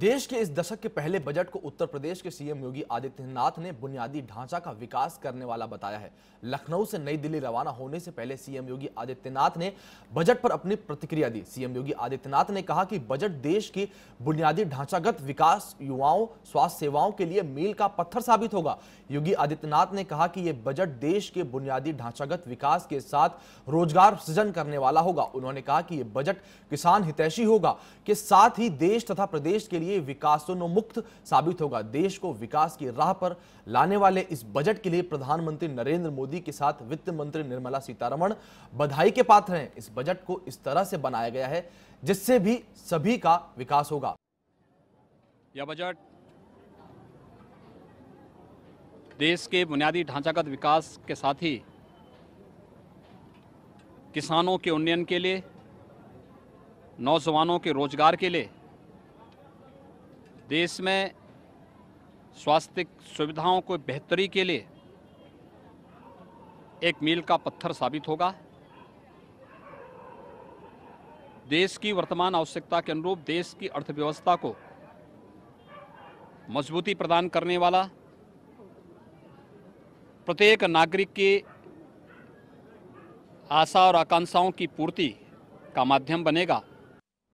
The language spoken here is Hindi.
देश के इस दशक के पहले बजट को उत्तर प्रदेश के सीएम योगी आदित्यनाथ ने बुनियादी ढांचा का विकास करने वाला बताया है लखनऊ से नई दिल्ली रवाना होने से पहले सीएम योगी आदित्यनाथ ने बजट पर अपनी प्रतिक्रिया दी सीएम योगी आदित्यनाथ ने कहा कि बजट देश की बुनियादी ढांचागत विकास युवाओं स्वास्थ्य सेवाओं के लिए मील का पत्थर साबित होगा योगी आदित्यनाथ ने कहा कि यह बजट देश के बुनियादी ढांचागत विकास के साथ रोजगार सृजन करने वाला होगा उन्होंने कहा कि यह बजट किसान हितैषी होगा के साथ ही देश तथा प्रदेश के लिए विकासोन्मुक्त साबित होगा देश को विकास की राह पर लाने वाले इस बजट के लिए प्रधानमंत्री नरेंद्र मोदी के साथ वित्त मंत्री निर्मला सीतारमण बधाई के पात्र हैं इस बजट को इस तरह से बनाया गया है जिससे भी सभी का विकास होगा यह बजट देश के बुनियादी ढांचागत विकास के साथ ही किसानों के उन्नयन के लिए नौजवानों के रोजगार के लिए देश में स्वास्थ्य सुविधाओं को बेहतरी के लिए एक मील का पत्थर साबित होगा देश की वर्तमान आवश्यकता के अनुरूप देश की अर्थव्यवस्था को मजबूती प्रदान करने वाला प्रत्येक नागरिक की आशा और आकांक्षाओं की पूर्ति का माध्यम बनेगा